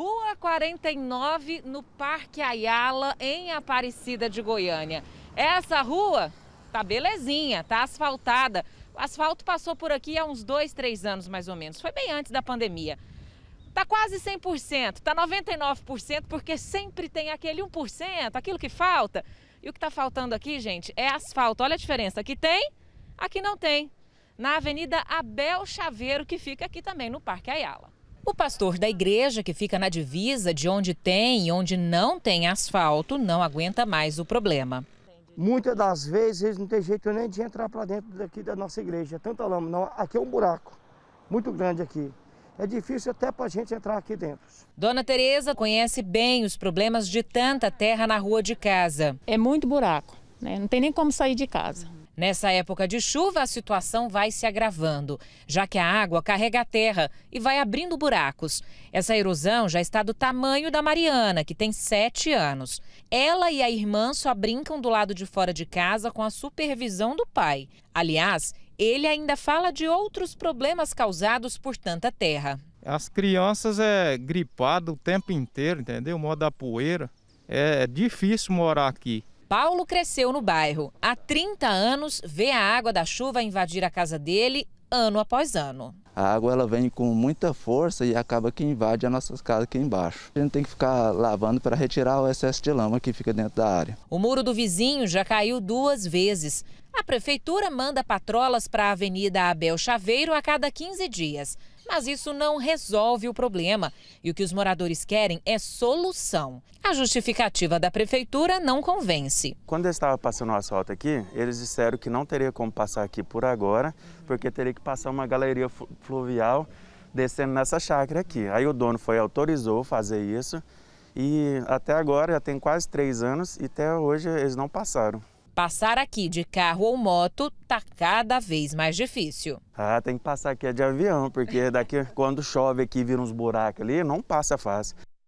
Rua 49, no Parque Ayala, em Aparecida de Goiânia. Essa rua tá belezinha, tá asfaltada. O asfalto passou por aqui há uns dois, três anos mais ou menos. Foi bem antes da pandemia. Tá quase 100%, tá 99%, porque sempre tem aquele 1%, aquilo que falta. E o que tá faltando aqui, gente, é asfalto. Olha a diferença. Aqui tem, aqui não tem. Na Avenida Abel Chaveiro, que fica aqui também no Parque Ayala. O pastor da igreja, que fica na divisa de onde tem e onde não tem asfalto, não aguenta mais o problema. Muitas das vezes eles não têm jeito nem de entrar para dentro daqui da nossa igreja. É tanta lama, não. Aqui é um buraco muito grande aqui. É difícil até para a gente entrar aqui dentro. Dona Tereza conhece bem os problemas de tanta terra na rua de casa. É muito buraco, né? não tem nem como sair de casa. Nessa época de chuva, a situação vai se agravando, já que a água carrega a terra e vai abrindo buracos. Essa erosão já está do tamanho da Mariana, que tem sete anos. Ela e a irmã só brincam do lado de fora de casa com a supervisão do pai. Aliás, ele ainda fala de outros problemas causados por tanta terra. As crianças é gripado o tempo inteiro, entendeu? Moda poeira. É, é difícil morar aqui. Paulo cresceu no bairro. Há 30 anos, vê a água da chuva invadir a casa dele ano após ano. A água ela vem com muita força e acaba que invade as nossas casas aqui embaixo. A gente tem que ficar lavando para retirar o excesso de lama que fica dentro da área. O muro do vizinho já caiu duas vezes. A prefeitura manda patrolas para a Avenida Abel Chaveiro a cada 15 dias. Mas isso não resolve o problema e o que os moradores querem é solução. A justificativa da prefeitura não convence. Quando eu estava passando o asfalto aqui, eles disseram que não teria como passar aqui por agora, porque teria que passar uma galeria fluvial descendo nessa chácara aqui. Aí o dono foi autorizou fazer isso e até agora já tem quase três anos e até hoje eles não passaram. Passar aqui de carro ou moto está cada vez mais difícil. Ah, tem que passar aqui é de avião, porque daqui quando chove aqui vira uns buracos ali, não passa fácil.